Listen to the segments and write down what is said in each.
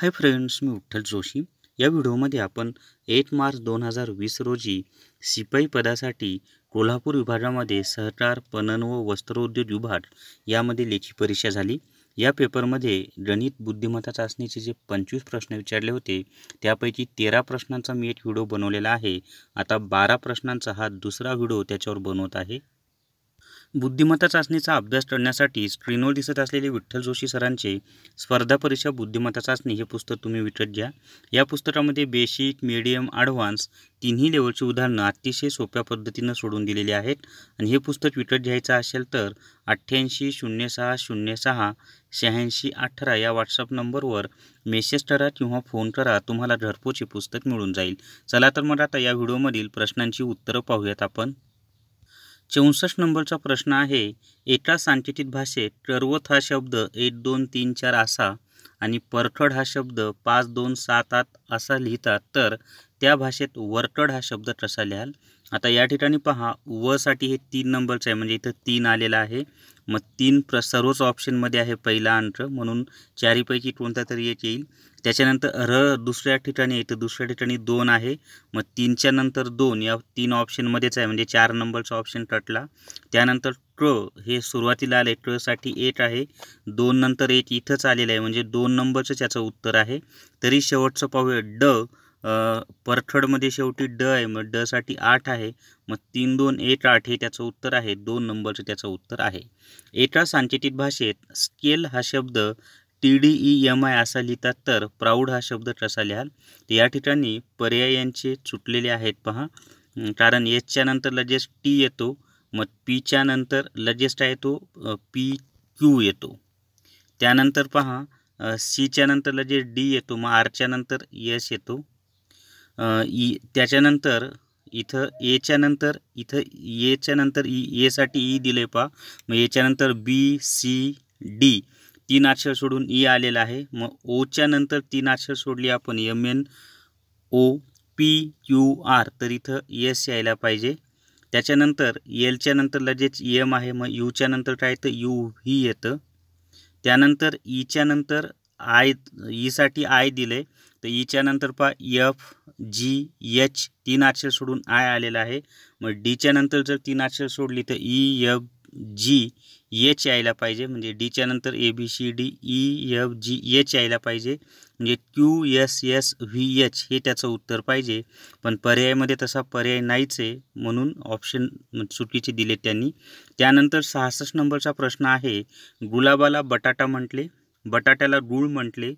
हाय friends मी विठ्ठल जोशी या व्हिडिओमध्ये आपण एक मार्च दोन हजार वीस रोजी शिपाई पदासाठी कोल्हापूर विभागामध्ये सहकार पणन व वस्त्रोद्योग विभाग यामध्ये लेखी परीक्षा झाली या पेपरमध्ये गणित बुद्धिमत्ता चाचणीचे जे पंचवीस प्रश्न विचारले होते त्यापैकी तेरा प्रश्नांचा मी एक व्हिडिओ बनवलेला आहे आता बारा प्रश्नांचा हा दुसरा व्हिडिओ त्याच्यावर बनवत आहे बुद्धिमत्ता चाचणीचा अभ्यास करण्यासाठी स्क्रीनवर दिसत असलेले विठ्ठल जोशी सरांचे स्पर्धा परीक्षा बुद्धिमत्ता चाचणी हे पुस्तक तुम्ही विकत घ्या या पुस्तकामध्ये बेसिक मीडियम ॲडव्हान्स तिन्ही लेवलची उदाहरणं अतिशय सोप्या पद्धतीनं सोडून दिलेली आहेत आणि हे पुस्तक विकत घ्यायचं असेल तर अठ्ठ्याऐंशी शून्य सहा शून्य सहा शहाऐंशी अठरा या व्हॉट्सअप नंबरवर मेसेज करा किंवा फोन करा तुम्हाला घरपोच हे पुस्तक मिळून जाईल चला तर मग आता या व्हिडिओमधील प्रश्नांची उत्तरं पाहूयात आपण चौसष्ट नंबरचा प्रश्न आहे एका सांकेतिक भाषेत करवत हा शब्द एक दोन तीन चार असा आणि परखड हा शब्द पाच दोन सात आठ असा लिहितात तर त्या भाषेत वरकड हा शब्द कसा लिहाल आता या ठिकाणी पहा साठी हे तीन नंबरचं आहे म्हणजे इथं तीन आलेला आहे मग तीन प्र सर्वच ऑप्शनमध्ये आहे पहिला अंक म्हणून चारीपैकी कोणता तरी एक येईल त्याच्यानंतर र दुसऱ्या ठिकाणी तर दुसऱ्या ठिकाणी दोन आहे मग तीनच्या नंतर दोन या तीन ऑप्शनमध्येच आहे म्हणजे चार नंबरचा ऑप्शन कटला त्यानंतर ट्र हे सुरुवातीला आले ट्रसाठी एक आहे दोन नंतर एक इथंच आलेलं आहे म्हणजे दोन नंबरचं त्याचं उत्तर आहे तरी शेवटचं पाहूया ड परखडमध्ये शेवटी ड आहे मग डसाठी आठ आहे मग तीन दोन एक आठ हे त्याचं उत्तर आहे दोन नंबरचं त्याचं उत्तर आहे एका सांकेतिक भाषेत स्केल हा शब्द T D E M I असा लिहितात तर प्राऊड हा शब्द कसा लिहाल तर या ठिकाणी पर्यायांचे चुटलेले आहेत पहा कारण एचच्या नंतर लगेच टी येतो मग पीच्या नंतर लगेच काय येतो पी क्यू येतो त्यानंतर पहा सीच्या नंतर लगेच डी येतो मग आरच्या नंतर यस येतो ई त्याच्यानंतर इथं एच्या नंतर इथं एच्या नंतर ई एसाठी ई दिले पहा मग याच्यानंतर बी सी डी तीन अक्षर सोडून ई आलेला आहे मग ओच्या नंतर तीन अक्षर सोडली आपण M N O P U R तर इथं एस यायला पाहिजे त्याच्यानंतर एलच्या नंतर लगेच एम आहे मग यूच्या नंतर काय येतं यू ही येतं त्यानंतर ईच्या e नंतर आय ईसाठी e आय दिलं आहे तर ईच्या e नंतर पहा एफ जी एच तीन अक्षर सोडून आय आलेला आहे मग डीच्या नंतर जर तीन अक्षर सोडली तर ई एफ जी एच यायला पाहिजे म्हणजे डीच्या नंतर A B C D E F G H यायला पाहिजे म्हणजे Q S S V H हे त्याचं उत्तर पाहिजे पण पर्यायामध्ये तसा पर्याय नाहीच आहे म्हणून ऑप्शन म्हणजे चुकीचे दिले त्यांनी त्यानंतर सहासष्ट नंबरचा प्रश्न आहे गुलाबाला बटाटा म्हटले बटाट्याला गूळ म्हटले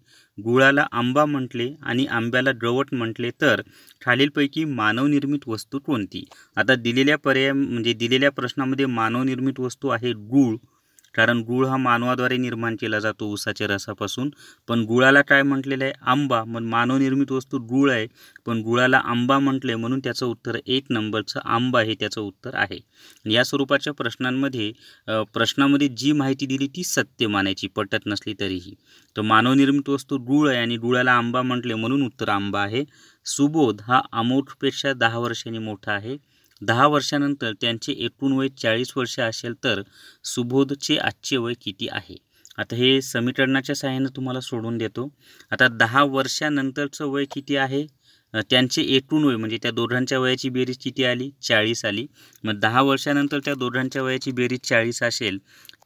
गुळाला आंबा म्हटले आणि आंब्याला द्रवट म्हटले तर खालीलपैकी मानवनिर्मित वस्तू कोणती आता दिलेल्या पर्याय म्हणजे दिलेल्या प्रश्नामध्ये मानवनिर्मित वस्तू आहे गूळ कारण गुळ हा मानवाद्वारे निर्माण केला जातो उसाच्या रसापासून पण गुळाला काय म्हटलेलं आहे आंबा मग मानवनिर्मित वस्तू गुळ आहे पण गुळाला आंबा म्हटले म्हणून त्याचं उत्तर एक नंबरचं आंबा हे त्याचं उत्तर आहे या स्वरूपाच्या प्रश्नांमध्ये प्रश्नामध्ये जी माहिती दिली ती सत्य मानायची पटत नसली तरीही तर मानवनिर्मित वस्तू गुळ आहे आणि गुळाला आंबा म्हटले म्हणून उत्तर आंबा आहे सुबोध हा अमोठपेक्षा दहा वर्षांनी मोठा आहे दहा वर्षानंतर त्यांचे एकूण वय चाळीस वर्ष असेल तर सुबोधचे आजचे वय किती आहे आता हे समीकरणाच्या सहाय्यानं तुम्हाला सोडून देतो आता दहा वर्षानंतरचं वय किती आहे त्यांचे एकूण वय म्हणजे त्या दोघांच्या वयाची बेरीज किती आली चाळीस आली मग दहा वर्षानंतर त्या दोघांच्या वयाची बेरीज चाळीस असेल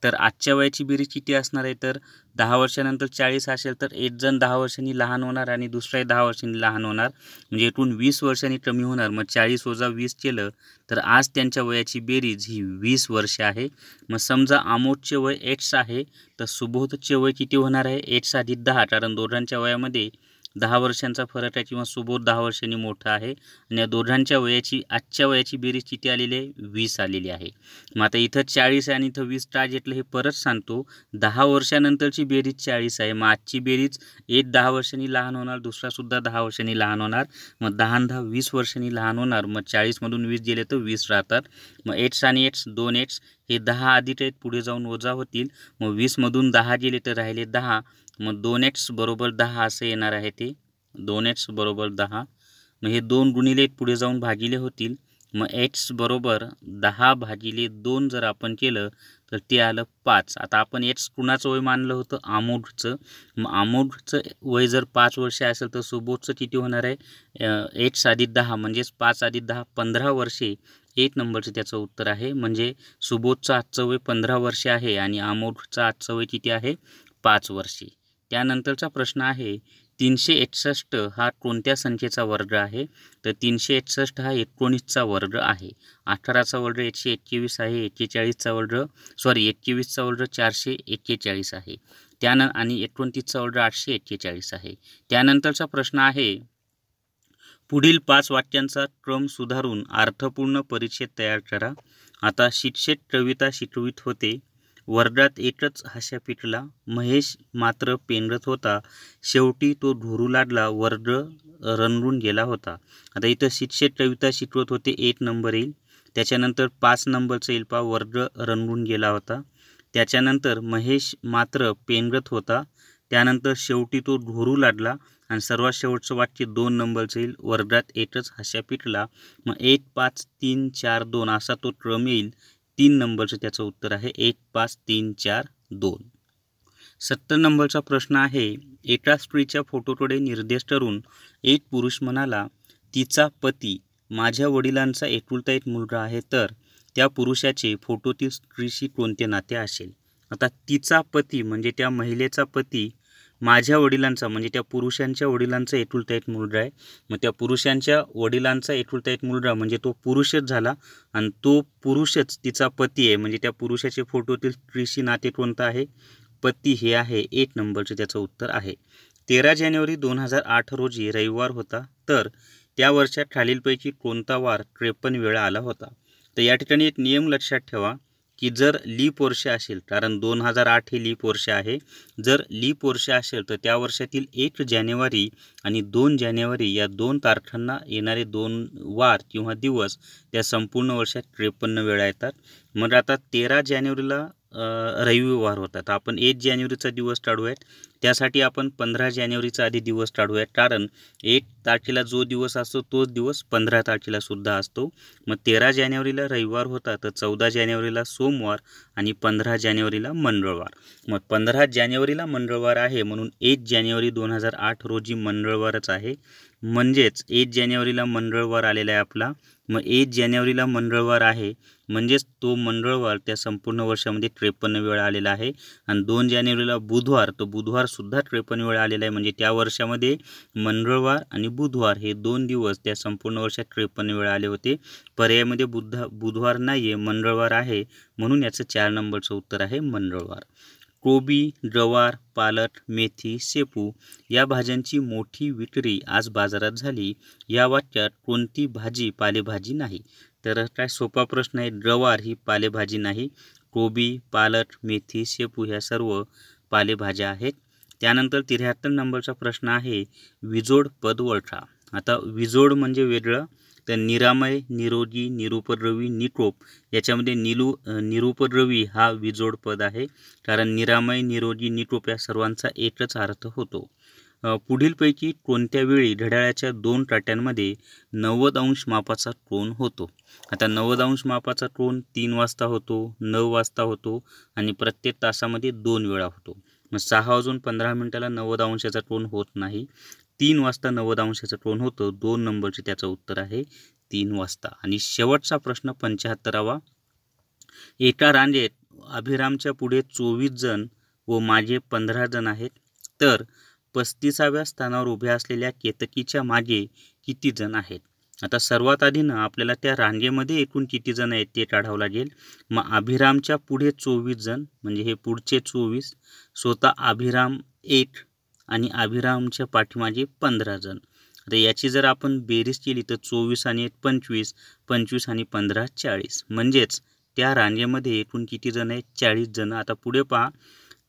तर आजच्या वयाची बेरीज किती असणार आहे तर दहा वर्षानंतर चाळीस असेल तर एक जण दहा वर्षांनी लहान होणार आणि दुसराही दहा वर्षांनी लहान होणार म्हणजे एकूण वीस वर्षांनी कमी होणार मग चाळीस वजा वीस केलं तर आज त्यांच्या वयाची बेरीज ही वीस वर्ष आहे मग समजा आमोदचे वय एक्स आहे तर सुबोधचे वय किती होणार आहे एक्स अधिक दहा कारण दोघांच्या वयामध्ये दहा वर्षांचा फरक आहे किंवा सुबोध दहा वर्षांनी मोठा आहे आणि या दोघांच्या वयाची आजच्या वयाची बेरीज किती आलेली आहे वीस आलेली आहे मग आता इथं चाळीस आहे आणि इथं वीस का घेतलं हे परत सांगतो दहा वर्षानंतरची बेरीज चाळीस आहे मग आजची बेरीज एक दहा वर्षांनी लहान होणार दुसरासुद्धा दहा वर्षांनी लहान होणार मग दहा दहा वीस वर्षांनी लहान होणार मग चाळीसमधून वीस गेले तर वीस राहतात मग एट्स आणि एट्स दोन एट्स हे दहा आधीच आहेत पुढे जाऊन वजा होतील मग वीसमधून दहा गेले तर राहिले दहा मग दोन एक्स बरोबर दहा असं येणार आहे ते दोन एक्स बरोबर दहा मग हे दोन गुणिले पुढे जाऊन भागिले होतील मग एक्स बरोबर दहा भागिले दोन जर आपण केलं तर ते आलं पाच आता आपण एक्स कुणाचं वय मानलं होतं आमोडचं मग आमोडचं वय जर पाच वर्षे असेल तर सुबोधचं किती होणार आहे एक्स आधी दहा म्हणजेच पाच आधी दहा पंधरा वर्षे एक नंबरचं त्याचं उत्तर आहे म्हणजे सुबोधचं आजचं वय पंधरा वर्षे आहे आणि आमोडचं आजचं वय किती आहे पाच वर्षे त्यानंतरचा प्रश्न आहे तीनशे एकसष्ट हा कोणत्या संख्येचा वर्ग आहे तर तीनशे एकसष्ट हा एकोणीसचा वर्ग आहे अठराचा वर्ग एकशे एक्केवीस आहे एक्केचाळीसचा वर्ग सॉरी एक्केवीसचा वर्ग चारशे एक्केचाळीस आहे त्यान आणि एकोणतीसचा वर्ग आठशे एक्केचाळीस आहे त्यानंतरचा प्रश्न आहे पुढील पाच वाक्यांचा क्रम सुधारून अर्थपूर्ण परिच्छेद तयार करा आता शिक्षक कविता शिकवित होते वर्गात एकच हाशा पिटला महेश मात्र पेंडत होता शेवटी तो ढोरू लाडला वर्ग रणरून गेला होता आता इथं शिक्षक कविता शिकवत होते एक नंबर येईल त्याच्यानंतर पाच नंबरचा येईल पा वर्ग रणरून गेला होता त्याच्यानंतर महेश मात्र पेंगत होता त्यानंतर शेवटी तो ढोरू लाडला आणि सर्वात शेवटचं वाक्य दोन नंबरचं येईल वर्गात एकच हाशा पिटला मग एक पाच तीन चार दोन असा तो क्रम येईल तीन नंबरचं त्याचं उत्तर आहे एक पाच तीन चार दोन सत्तर नंबरचा प्रश्न आहे एका स्त्रीच्या फोटोकडे निर्देश करून एक पुरुष म्हणाला तिचा पती माझ्या वडिलांचा एकुलता एक मुलगा आहे तर त्या पुरुषाचे फोटोतील स्त्रीशी कोणते नाते असेल आता तिचा पती म्हणजे त्या महिलेचा पती माझ्या वडिलांचा म्हणजे त्या पुरुषांच्या वडिलांचा एकुलता एक मुलगा आहे मग त्या पुरुषांच्या वडिलांचा एकुलता एक मुलगा म्हणजे तो पुरुषच झाला आणि तो पुरुषच तिचा पती आहे म्हणजे त्या पुरुषाचे फोटोतील स्त्रीशी नाते कोणता आहे पती हे आहे एक नंबरचं त्याचं उत्तर आहे तेरा जानेवारी दोन हजार आठ रोजी रविवार होता तर त्या वर्षात खालीलपैकी कोणता वार त्रेपन्न वेळा आला होता तर या ठिकाणी एक नियम लक्षात ठेवा की जर लीप वर्ष असेल कारण दोन हजार आठ हे लीप वर्ष आहे जर लीप वर्ष असेल तर त्या वर्षातील एक जानेवारी आणि दोन जानेवारी या दोन तारखांना येणारे दोन वार किंवा दिवस त्या संपूर्ण वर्षात त्रेपन्न वेळा येतात मग आता तेरा जानेवारीला रविवार होतात आपण एक जानेवारीचा दिवस टाळूयात त्यासाठी आपण पंधरा जानेवारीचा आधी दिवस टाळूयात कारण एक तारखेला जो दिवस असतो तोच दिवस पंधरा तारखेला सुद्धा असतो मग तेरा जानेवारीला रविवार होता तर चौदा जानेवारीला सोमवार आणि पंधरा जानेवारीला मंगळवार मग पंधरा जानेवारीला मंगळवार आहे म्हणून एक जानेवारी दोन हजार आठ रोजी मंगळवारच आहे म्हणजेच एक जानेवारीला मंगळवार आलेला आहे आपला मग एक जानेवारीला मंगळवार आहे म्हणजेच तो मंगळवार त्या संपूर्ण वर्षामध्ये त्रेपन्न वेळा आलेला आहे आणि दोन जानेवारीला बुधवार तो बुधवारसुद्धा त्रेपन्न वेळा आलेला आहे म्हणजे त्या वर्षामध्ये मंगळवार आणि बुधवार हे दोन दिवस त्या संपूर्ण वर्षात त्रेपन्न वेळा आले होते पर्यायमध्ये बुद्धा बुधवार नाही आहे मंगळवार आहे म्हणून याचं चार नंबरचं उत्तर आहे मंगळवार कोबी गवार पालक मेथी शेपू या भाज्यांची मोठी विक्री आज बाजारात झाली या वाक्यात कोणती भाजी पालेभाजी नाही तर काय सोपा प्रश्न आहे गवार ही पालेभाजी नाही कोबी पालक मेथी शेपू ह्या सर्व पालेभाज्या आहेत त्यानंतर त्र्याहत्तर नंबरचा प्रश्न आहे विजोड पद ओळखा आता विजोड म्हणजे वेगळं तर निरामय निरोगी निरुपद्रवी निकोप याच्यामध्ये निलू निरुपद्रवी हा विजोड पद आहे कारण निरामय निरोगी निकोप या सर्वांचा एकच अर्थ होतो पुढीलपैकी कोणत्या वेळी घड्याळाच्या दोन काट्यांमध्ये नव्वद अंश मापाचा कोण होतो आता नव्वद अंश मापाचा कोण तीन वाजता होतो नऊ वाजता होतो आणि प्रत्येक तासामध्ये दोन वेळा होतो मग सहा वाजून पंधरा मिनटाला नव्वद अंशाचा कोण होत नाही तीन वाजता नव्वद अंशाचा कोण होतो दोन नंबरचे त्याचं उत्तर आहे तीन वाजता आणि शेवटचा प्रश्न पंच्याहत्तरावा एका रांगेत अभिरामच्या पुढे चोवीस जण व माझे पंधरा जण आहेत तर पस्तीसाव्या स्थानावर उभ्या असलेल्या केतकीच्या मागे किती जण आहेत आता सर्वात आधी ना आपल्याला त्या रांगेमध्ये एकूण किती जण आहेत ते काढावं लागेल मग अभिरामच्या पुढे चोवीस जण म्हणजे हे पुढचे चोवीस स्वतः अभिराम एक आणि अभिरामच्या पाठीमागे पंधरा जण आता याची जर आपण बेरीज केली तर चोवीस आणि एक पंचवीस पंचवीस आणि पंधरा चाळीस म्हणजेच त्या रांगेमध्ये एकूण किती जण आहेत चाळीस जण आता पुढे पहा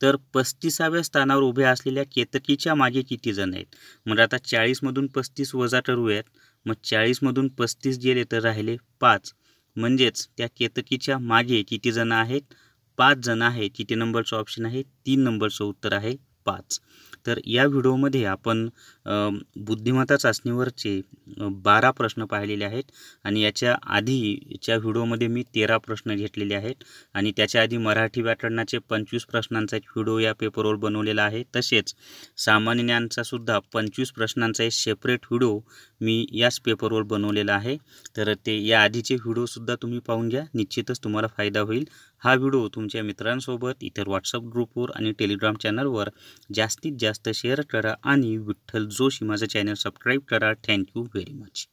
तर पस्तीसाव्या स्थानावर उभ्या असलेल्या केतकीच्या मागे किती जण आहेत म्हणजे आता चाळीसमधून पस्तीस वजा ठरवूयात मग चाळीसमधून पस्तीस गेले तर राहिले पाच म्हणजेच त्या केतकीच्या मागे किती जण आहेत पाच जण आहेत किती नंबरचं ऑप्शन आहे तीन नंबरचं उत्तर आहे पाच तर या व्हिडिओमध्ये आपण बुद्धिमत्ता चाचणीवरचे बारा प्रश्न पाहिलेले आहेत आणि याच्या आधीच्या व्हिडिओमध्ये मी तेरा प्रश्न घेतलेले आहेत आणि त्याच्या आधी मराठी व्याकरणाचे पंचवीस प्रश्नांचा एक व्हिडिओ या पेपरवर बनवलेला आहे तसेच सामान्य ज्ञानचा सुद्धा पंचवीस प्रश्नांचा एक सेपरेट व्हिडिओ मी याच पेपरवर बनवलेला आहे तर ते या आधीचे व्हिडिओसुद्धा तुम्ही पाहून घ्या निश्चितच तुम्हाला फायदा होईल हा व्हिडिओ तुमच्या मित्रांसोबत इतर व्हॉट्सअप ग्रुपवर आणि टेलिग्राम चॅनलवर जास्तीत जास्त शेअर करा आणि विठ्ठल जोशी माझं चॅनल सबस्क्राईब करा थँक्यू व्हेरी मच